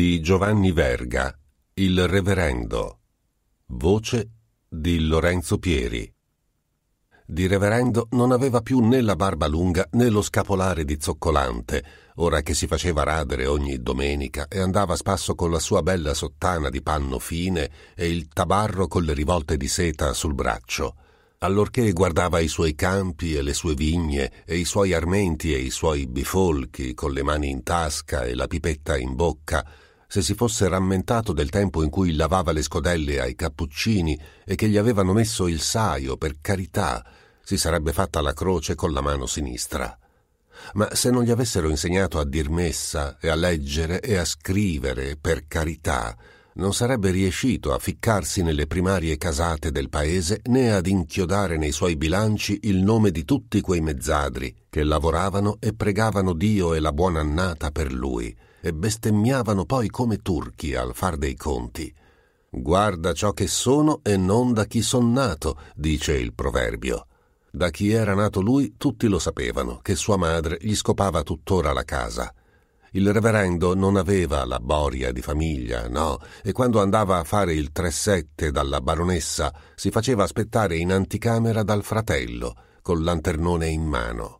di Giovanni Verga, il Reverendo. Voce di Lorenzo Pieri. Di Reverendo non aveva più né la barba lunga né lo scapolare di zoccolante, ora che si faceva radere ogni domenica e andava a spasso con la sua bella sottana di panno fine e il tabarro con le rivolte di seta sul braccio allorché guardava i suoi campi e le sue vigne e i suoi armenti e i suoi bifolchi con le mani in tasca e la pipetta in bocca, se si fosse rammentato del tempo in cui lavava le scodelle ai cappuccini e che gli avevano messo il saio, per carità, si sarebbe fatta la croce con la mano sinistra. Ma se non gli avessero insegnato a dir messa e a leggere e a scrivere, per carità, non sarebbe riuscito a ficcarsi nelle primarie casate del paese né ad inchiodare nei suoi bilanci il nome di tutti quei mezzadri che lavoravano e pregavano Dio e la buona annata per lui e bestemmiavano poi come turchi al far dei conti. Guarda ciò che sono e non da chi son nato, dice il proverbio. Da chi era nato lui tutti lo sapevano, che sua madre gli scopava tuttora la casa. Il reverendo non aveva la boria di famiglia, no, e quando andava a fare il 3-7 dalla baronessa si faceva aspettare in anticamera dal fratello, col lanternone in mano.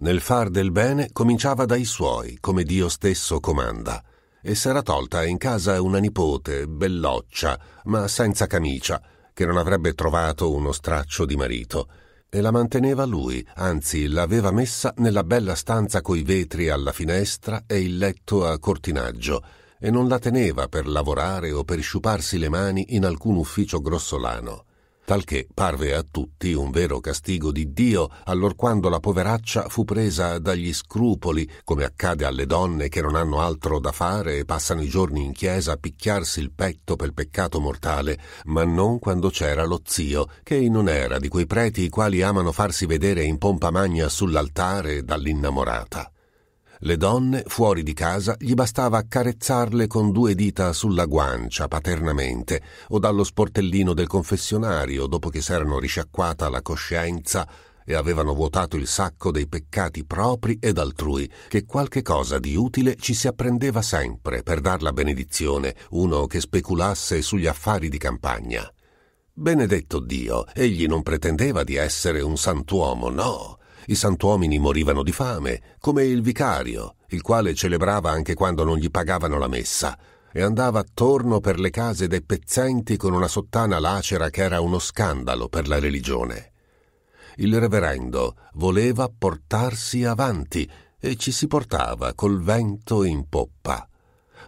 Nel far del bene cominciava dai suoi, come Dio stesso comanda, e s'era tolta in casa una nipote, belloccia, ma senza camicia, che non avrebbe trovato uno straccio di marito, e la manteneva lui, anzi l'aveva messa nella bella stanza coi vetri alla finestra e il letto a cortinaggio, e non la teneva per lavorare o per sciuparsi le mani in alcun ufficio grossolano talché parve a tutti un vero castigo di Dio allorquando la poveraccia fu presa dagli scrupoli, come accade alle donne che non hanno altro da fare e passano i giorni in chiesa a picchiarsi il petto per peccato mortale, ma non quando c'era lo zio, che non era di quei preti i quali amano farsi vedere in pompa magna sull'altare dall'innamorata. Le donne, fuori di casa, gli bastava accarezzarle con due dita sulla guancia, paternamente, o dallo sportellino del confessionario, dopo che s'erano risciacquata la coscienza e avevano vuotato il sacco dei peccati propri ed altrui, che qualche cosa di utile ci si apprendeva sempre per dar la benedizione uno che speculasse sugli affari di campagna. Benedetto Dio, egli non pretendeva di essere un santuomo, no, i sant'uomini morivano di fame, come il vicario, il quale celebrava anche quando non gli pagavano la messa, e andava attorno per le case dei pezzenti con una sottana lacera che era uno scandalo per la religione. Il reverendo voleva portarsi avanti e ci si portava col vento in poppa.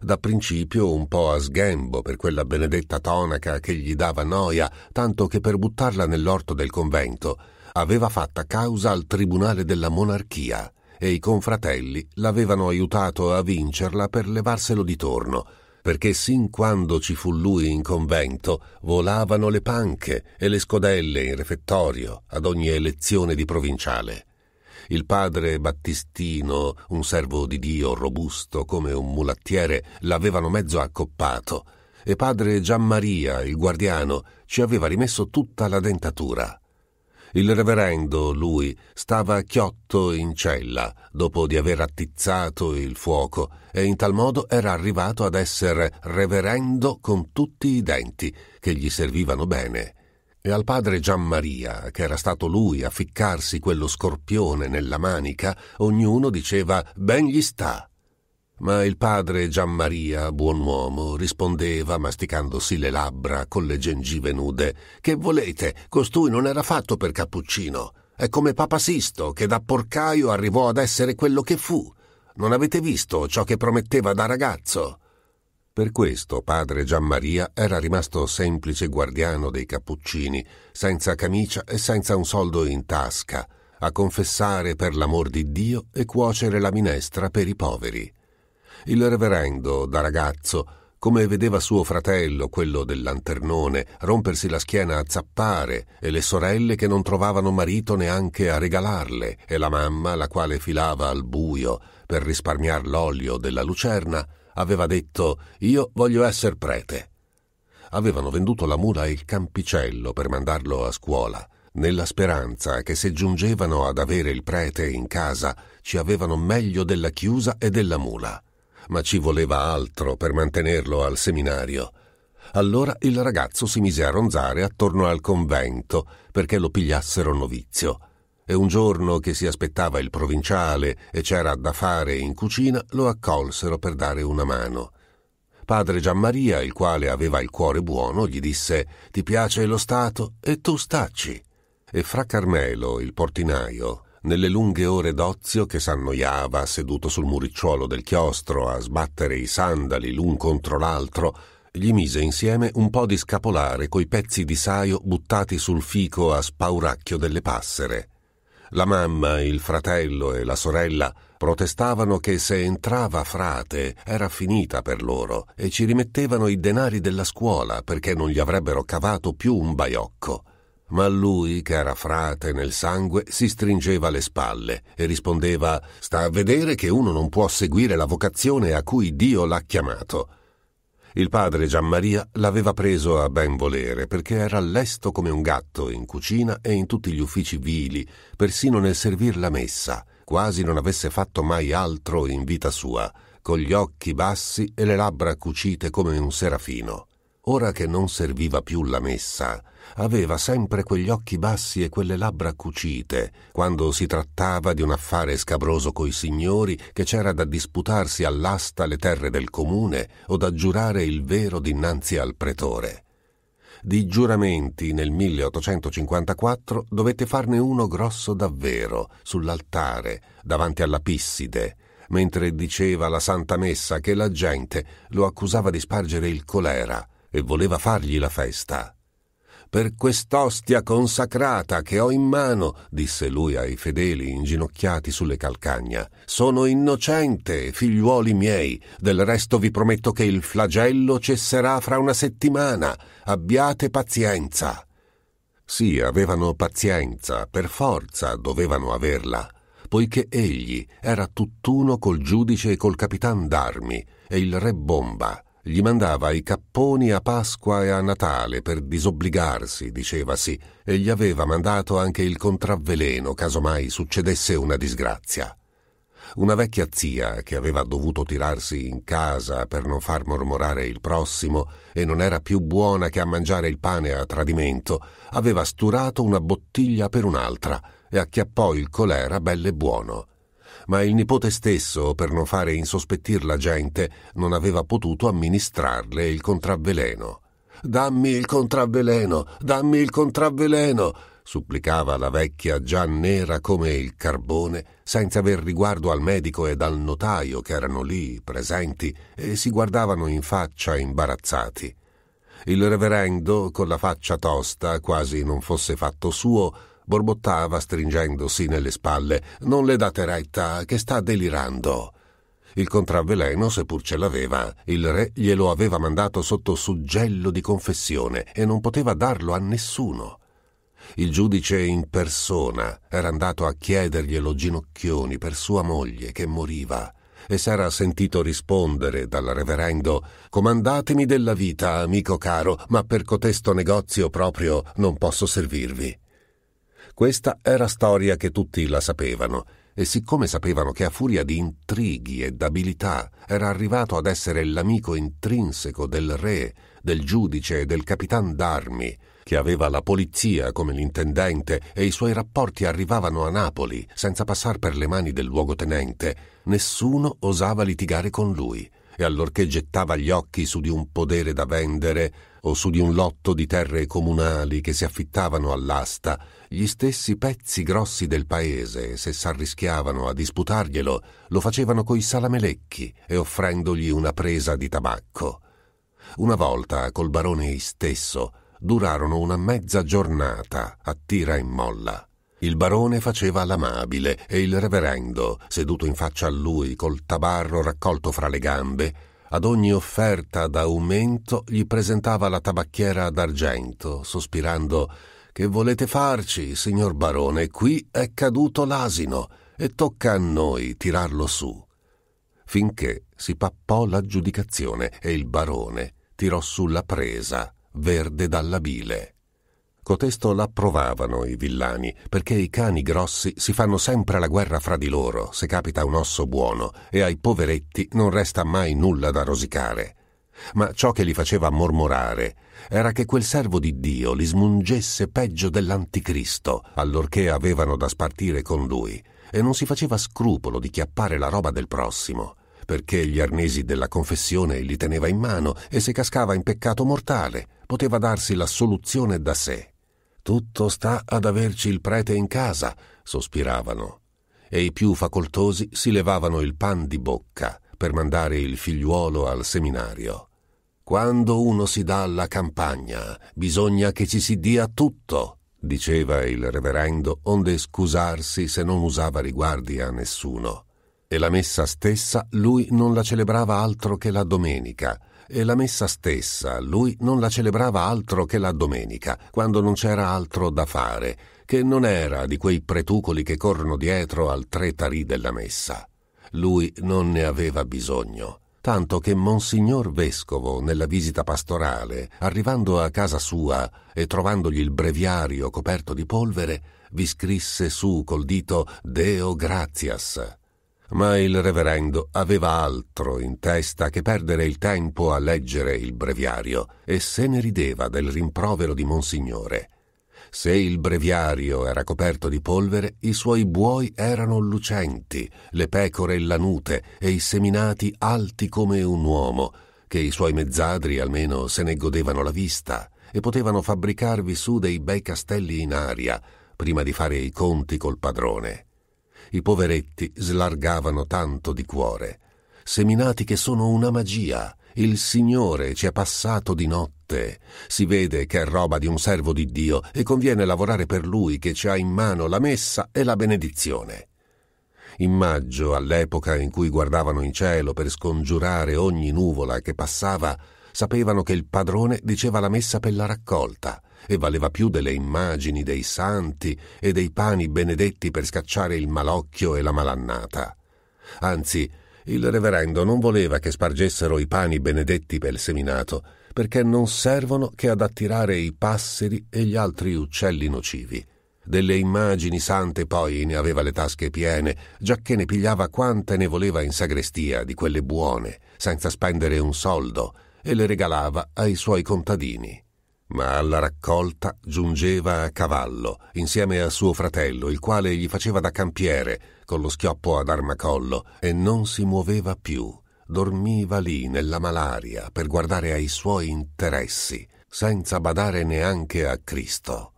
Da principio un po' a sghembo per quella benedetta tonaca che gli dava noia, tanto che per buttarla nell'orto del convento aveva fatta causa al Tribunale della Monarchia e i confratelli l'avevano aiutato a vincerla per levarselo di torno, perché sin quando ci fu lui in convento volavano le panche e le scodelle in refettorio ad ogni elezione di provinciale. Il padre Battistino, un servo di Dio robusto come un mulattiere, l'avevano mezzo accoppato e padre Gianmaria, il guardiano, ci aveva rimesso tutta la dentatura. Il reverendo, lui, stava chiotto in cella dopo di aver attizzato il fuoco e in tal modo era arrivato ad essere reverendo con tutti i denti che gli servivano bene. E al padre Gianmaria, che era stato lui a ficcarsi quello scorpione nella manica, ognuno diceva ben gli sta ma il padre Gianmaria, buon uomo, rispondeva, masticandosi le labbra con le gengive nude, Che volete? Costui non era fatto per cappuccino. È come Papa Sisto, che da porcaio arrivò ad essere quello che fu. Non avete visto ciò che prometteva da ragazzo? Per questo padre Gianmaria era rimasto semplice guardiano dei cappuccini, senza camicia e senza un soldo in tasca, a confessare per l'amor di Dio e cuocere la minestra per i poveri. Il reverendo, da ragazzo, come vedeva suo fratello, quello del lanternone, rompersi la schiena a zappare e le sorelle che non trovavano marito neanche a regalarle e la mamma, la quale filava al buio per risparmiar l'olio della lucerna, aveva detto Io voglio essere prete. Avevano venduto la mula e il campicello per mandarlo a scuola, nella speranza che se giungevano ad avere il prete in casa ci avevano meglio della chiusa e della mula ma ci voleva altro per mantenerlo al seminario. Allora il ragazzo si mise a ronzare attorno al convento perché lo pigliassero novizio. E un giorno che si aspettava il provinciale e c'era da fare in cucina, lo accolsero per dare una mano. Padre Gianmaria, il quale aveva il cuore buono, gli disse Ti piace lo Stato e tu stacci. E fra Carmelo, il portinaio, nelle lunghe ore d'ozio che s'annoiava seduto sul muricciuolo del chiostro a sbattere i sandali l'un contro l'altro, gli mise insieme un po' di scapolare coi pezzi di saio buttati sul fico a spauracchio delle passere. La mamma, il fratello e la sorella protestavano che se entrava frate era finita per loro e ci rimettevano i denari della scuola perché non gli avrebbero cavato più un baiocco ma lui, che era frate nel sangue, si stringeva le spalle e rispondeva Sta a vedere che uno non può seguire la vocazione a cui Dio l'ha chiamato. Il padre Gianmaria l'aveva preso a ben volere perché era lesto come un gatto in cucina e in tutti gli uffici vili, persino nel servir la messa, quasi non avesse fatto mai altro in vita sua, con gli occhi bassi e le labbra cucite come un serafino. Ora che non serviva più la messa, aveva sempre quegli occhi bassi e quelle labbra cucite, quando si trattava di un affare scabroso coi signori che c'era da disputarsi all'asta le terre del comune o da giurare il vero dinanzi al pretore. Di giuramenti nel 1854 dovette farne uno grosso davvero, sull'altare, davanti alla Pisside, mentre diceva la Santa Messa che la gente lo accusava di spargere il colera e voleva fargli la festa per quest'ostia consacrata che ho in mano, disse lui ai fedeli inginocchiati sulle calcagna. Sono innocente, figliuoli miei. Del resto vi prometto che il flagello cesserà fra una settimana. Abbiate pazienza. Sì, avevano pazienza, per forza dovevano averla, poiché egli era tutt'uno col giudice e col capitan d'armi e il re bomba gli mandava i capponi a Pasqua e a Natale per disobbligarsi, dicevasi, e gli aveva mandato anche il contravveleno caso mai succedesse una disgrazia. Una vecchia zia che aveva dovuto tirarsi in casa per non far mormorare il prossimo e non era più buona che a mangiare il pane a tradimento, aveva sturato una bottiglia per un'altra e acchiappò il colera belle buono ma il nipote stesso, per non fare insospettir la gente, non aveva potuto amministrarle il contravveleno. Dammi il contravveleno, dammi il contravveleno, supplicava la vecchia già nera come il carbone, senza aver riguardo al medico ed al notaio che erano lì presenti e si guardavano in faccia imbarazzati. Il reverendo, con la faccia tosta, quasi non fosse fatto suo, borbottava stringendosi nelle spalle. Non le date retta, che sta delirando. Il contravveleno, seppur ce l'aveva, il re glielo aveva mandato sotto suggello di confessione e non poteva darlo a nessuno. Il giudice in persona era andato a chiederglielo ginocchioni per sua moglie che moriva e s'era sentito rispondere dal reverendo Comandatemi della vita, amico caro, ma per cotesto negozio proprio non posso servirvi. Questa era storia che tutti la sapevano, e siccome sapevano che a furia di intrighi e d'abilità era arrivato ad essere l'amico intrinseco del re, del giudice e del capitan d'armi, che aveva la polizia come l'intendente e i suoi rapporti arrivavano a Napoli senza passar per le mani del luogotenente, nessuno osava litigare con lui e allorché gettava gli occhi su di un podere da vendere o su di un lotto di terre comunali che si affittavano all'asta, gli stessi pezzi grossi del paese, se s'arrischiavano a disputarglielo, lo facevano coi salamelecchi e offrendogli una presa di tabacco. Una volta, col barone stesso, durarono una mezza giornata a tira e molla. Il barone faceva l'amabile e il reverendo, seduto in faccia a lui col tabarro raccolto fra le gambe, ad ogni offerta d'aumento gli presentava la tabacchiera d'argento, sospirando Che volete farci, signor barone? Qui è caduto l'asino e tocca a noi tirarlo su. Finché si pappò l'aggiudicazione e il barone tirò sulla presa, verde dalla bile. Cotesto ecco, l'approvavano i villani, perché i cani grossi si fanno sempre la guerra fra di loro, se capita un osso buono, e ai poveretti non resta mai nulla da rosicare. Ma ciò che li faceva mormorare era che quel servo di Dio li smungesse peggio dell'anticristo, allorché avevano da spartire con lui, e non si faceva scrupolo di chiappare la roba del prossimo perché gli arnesi della confessione li teneva in mano e se cascava in peccato mortale poteva darsi la soluzione da sé. Tutto sta ad averci il prete in casa, sospiravano, e i più facoltosi si levavano il pan di bocca per mandare il figliuolo al seminario. Quando uno si dà alla campagna, bisogna che ci si dia tutto, diceva il reverendo, onde scusarsi se non usava riguardi a nessuno. E la messa stessa lui non la celebrava altro che la domenica, e la messa stessa lui non la celebrava altro che la domenica, quando non c'era altro da fare, che non era di quei pretucoli che corrono dietro al tre tarì della messa. Lui non ne aveva bisogno, tanto che Monsignor Vescovo, nella visita pastorale, arrivando a casa sua e trovandogli il breviario coperto di polvere, vi scrisse su col dito Deo gratias ma il reverendo aveva altro in testa che perdere il tempo a leggere il breviario e se ne rideva del rimprovero di Monsignore. Se il breviario era coperto di polvere, i suoi buoi erano lucenti, le pecore lanute e i seminati alti come un uomo, che i suoi mezzadri almeno se ne godevano la vista e potevano fabbricarvi su dei bei castelli in aria, prima di fare i conti col padrone i poveretti slargavano tanto di cuore. Seminati che sono una magia, il Signore ci è passato di notte. Si vede che è roba di un servo di Dio e conviene lavorare per Lui che ci ha in mano la messa e la benedizione. In maggio, all'epoca in cui guardavano in cielo per scongiurare ogni nuvola che passava, sapevano che il padrone diceva la messa per la raccolta e valeva più delle immagini dei santi e dei pani benedetti per scacciare il malocchio e la malannata. Anzi, il reverendo non voleva che spargessero i pani benedetti per il seminato, perché non servono che ad attirare i passeri e gli altri uccelli nocivi. Delle immagini sante poi ne aveva le tasche piene, giacché ne pigliava quante ne voleva in sagrestia di quelle buone, senza spendere un soldo, e le regalava ai suoi contadini ma alla raccolta giungeva a cavallo, insieme a suo fratello, il quale gli faceva da campiere, con lo schioppo ad armacollo, e non si muoveva più. Dormiva lì nella malaria per guardare ai suoi interessi, senza badare neanche a Cristo.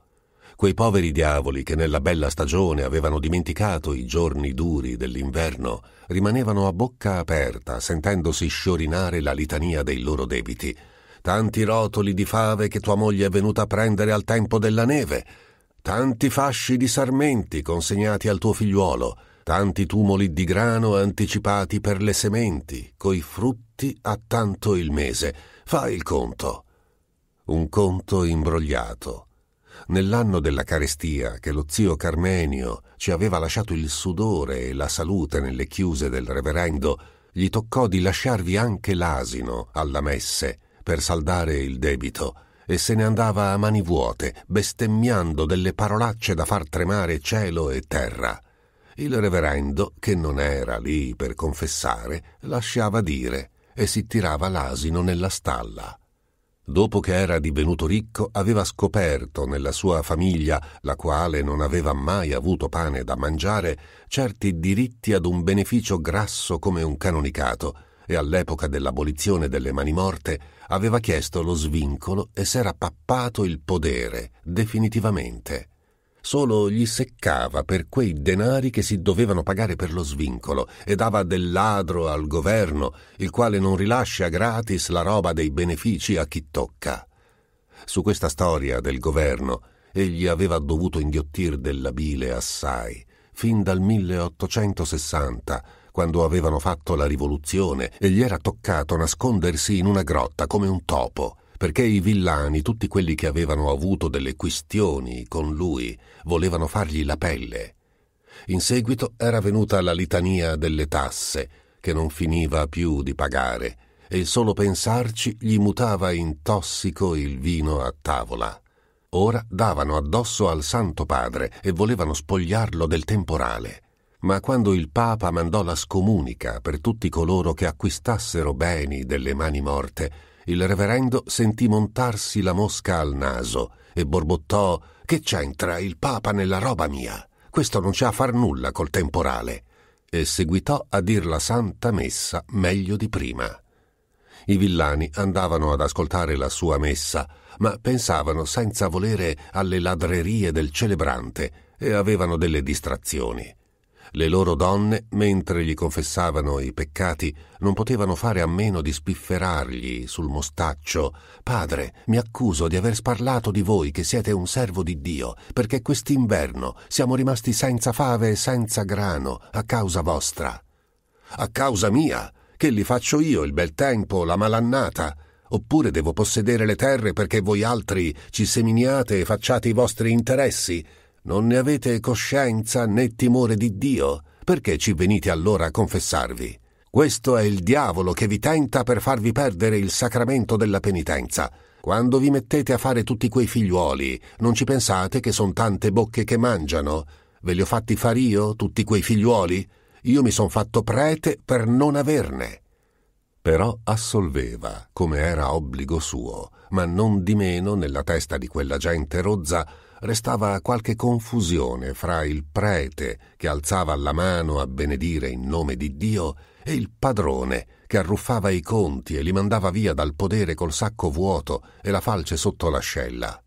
Quei poveri diavoli che nella bella stagione avevano dimenticato i giorni duri dell'inverno rimanevano a bocca aperta sentendosi sciorinare la litania dei loro debiti tanti rotoli di fave che tua moglie è venuta a prendere al tempo della neve, tanti fasci di sarmenti consegnati al tuo figliuolo, tanti tumoli di grano anticipati per le sementi, coi frutti a tanto il mese. Fai il conto. Un conto imbrogliato. Nell'anno della carestia che lo zio Carmenio ci aveva lasciato il sudore e la salute nelle chiuse del reverendo, gli toccò di lasciarvi anche l'asino alla messe per saldare il debito e se ne andava a mani vuote, bestemmiando delle parolacce da far tremare cielo e terra. Il reverendo, che non era lì per confessare, lasciava dire e si tirava l'asino nella stalla. Dopo che era divenuto ricco, aveva scoperto nella sua famiglia, la quale non aveva mai avuto pane da mangiare, certi diritti ad un beneficio grasso come un canonicato, e all'epoca dell'abolizione delle mani morte aveva chiesto lo svincolo e s'era pappato il podere definitivamente. Solo gli seccava per quei denari che si dovevano pagare per lo svincolo e dava del ladro al governo, il quale non rilascia gratis la roba dei benefici a chi tocca. Su questa storia del governo egli aveva dovuto inghiottir della bile assai, fin dal 1860 quando avevano fatto la rivoluzione e gli era toccato nascondersi in una grotta come un topo, perché i villani, tutti quelli che avevano avuto delle questioni con lui, volevano fargli la pelle. In seguito era venuta la litania delle tasse, che non finiva più di pagare, e il solo pensarci gli mutava in tossico il vino a tavola. Ora davano addosso al Santo Padre e volevano spogliarlo del temporale ma quando il Papa mandò la scomunica per tutti coloro che acquistassero beni delle mani morte, il reverendo sentì montarsi la mosca al naso e borbottò Che c'entra il Papa nella roba mia? Questo non c'ha a far nulla col temporale. E seguitò a dir la santa messa meglio di prima. I villani andavano ad ascoltare la sua messa, ma pensavano senza volere alle ladrerie del celebrante e avevano delle distrazioni. Le loro donne, mentre gli confessavano i peccati, non potevano fare a meno di spifferargli sul mostaccio Padre, mi accuso di aver sparlato di voi che siete un servo di Dio, perché quest'inverno siamo rimasti senza fave e senza grano a causa vostra. A causa mia, che li faccio io il bel tempo, la malannata, oppure devo possedere le terre perché voi altri ci seminiate e facciate i vostri interessi, non ne avete coscienza né timore di Dio, perché ci venite allora a confessarvi? Questo è il diavolo che vi tenta per farvi perdere il sacramento della penitenza. Quando vi mettete a fare tutti quei figliuoli, non ci pensate che sono tante bocche che mangiano? Ve li ho fatti far io, tutti quei figliuoli? Io mi son fatto prete per non averne. Però assolveva, come era obbligo suo, ma non di meno nella testa di quella gente rozza restava qualche confusione fra il prete che alzava la mano a benedire in nome di Dio e il padrone che arruffava i conti e li mandava via dal podere col sacco vuoto e la falce sotto l'ascella.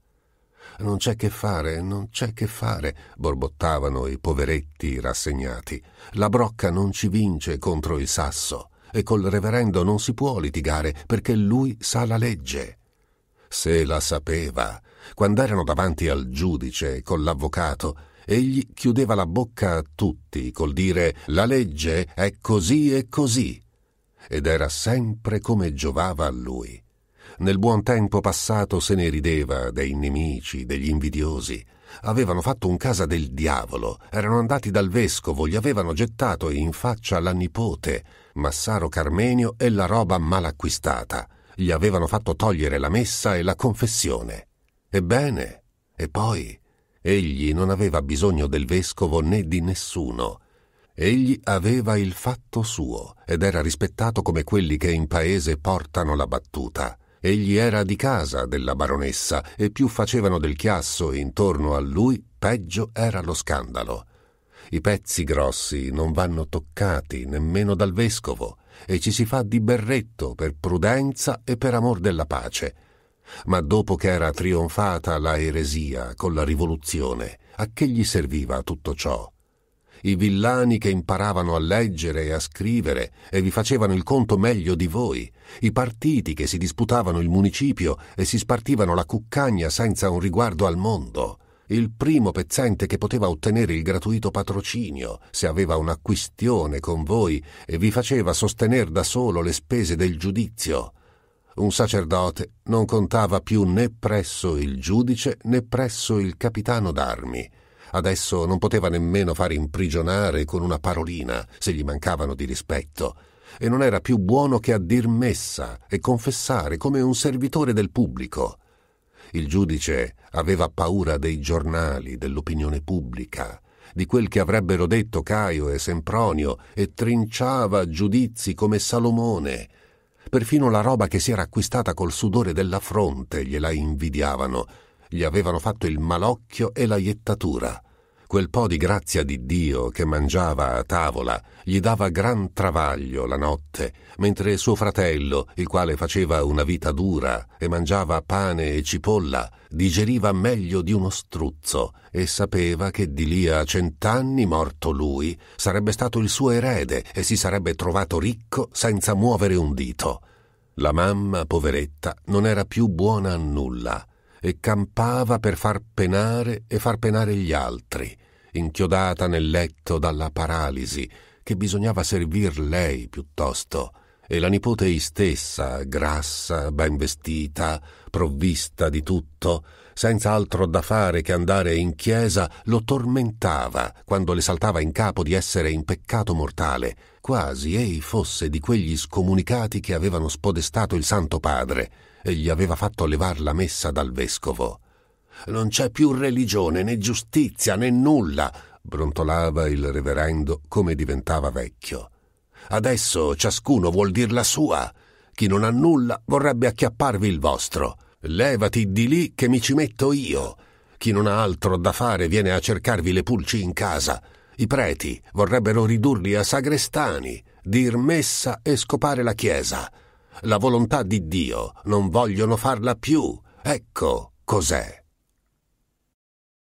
Non c'è che fare, non c'è che fare, borbottavano i poveretti rassegnati. La brocca non ci vince contro il sasso e col reverendo non si può litigare perché lui sa la legge. Se la sapeva, quando erano davanti al giudice con l'avvocato, egli chiudeva la bocca a tutti col dire la legge è così e così, ed era sempre come giovava a lui. Nel buon tempo passato se ne rideva dei nemici, degli invidiosi. Avevano fatto un casa del diavolo, erano andati dal vescovo, gli avevano gettato in faccia la nipote, Massaro Carmenio e la roba mal acquistata. Gli avevano fatto togliere la messa e la confessione. Ebbene, e poi, egli non aveva bisogno del vescovo né di nessuno. Egli aveva il fatto suo ed era rispettato come quelli che in paese portano la battuta. Egli era di casa della baronessa e più facevano del chiasso intorno a lui, peggio era lo scandalo. I pezzi grossi non vanno toccati nemmeno dal vescovo e ci si fa di berretto per prudenza e per amor della pace ma dopo che era trionfata la eresia con la rivoluzione, a che gli serviva tutto ciò? I villani che imparavano a leggere e a scrivere e vi facevano il conto meglio di voi, i partiti che si disputavano il municipio e si spartivano la cuccagna senza un riguardo al mondo, il primo pezzente che poteva ottenere il gratuito patrocinio se aveva una quistione con voi e vi faceva sostener da solo le spese del giudizio, un sacerdote non contava più né presso il giudice né presso il capitano d'armi. Adesso non poteva nemmeno far imprigionare con una parolina se gli mancavano di rispetto e non era più buono che a dir messa e confessare come un servitore del pubblico. Il giudice aveva paura dei giornali, dell'opinione pubblica, di quel che avrebbero detto Caio e Sempronio e trinciava giudizi come Salomone, Perfino la roba che si era acquistata col sudore della fronte gliela invidiavano. Gli avevano fatto il malocchio e la iettatura. Quel po' di grazia di Dio che mangiava a tavola gli dava gran travaglio la notte, mentre suo fratello, il quale faceva una vita dura e mangiava pane e cipolla, digeriva meglio di uno struzzo e sapeva che di lì a cent'anni morto lui sarebbe stato il suo erede e si sarebbe trovato ricco senza muovere un dito. La mamma, poveretta, non era più buona a nulla e campava per far penare e far penare gli altri, inchiodata nel letto dalla paralisi, che bisognava servir lei piuttosto, e la nipote stessa, grassa, ben vestita, provvista di tutto, senza altro da fare che andare in chiesa, lo tormentava quando le saltava in capo di essere in peccato mortale, quasi ei fosse di quegli scomunicati che avevano spodestato il Santo Padre e gli aveva fatto levar la messa dal vescovo. Non c'è più religione né giustizia né nulla, brontolava il reverendo come diventava vecchio. Adesso ciascuno vuol dir la sua. Chi non ha nulla vorrebbe acchiapparvi il vostro. Levati di lì che mi ci metto io. Chi non ha altro da fare viene a cercarvi le pulci in casa. I preti vorrebbero ridurli a sagrestani, dir messa e scopare la chiesa. La volontà di Dio non vogliono farla più. Ecco cos'è.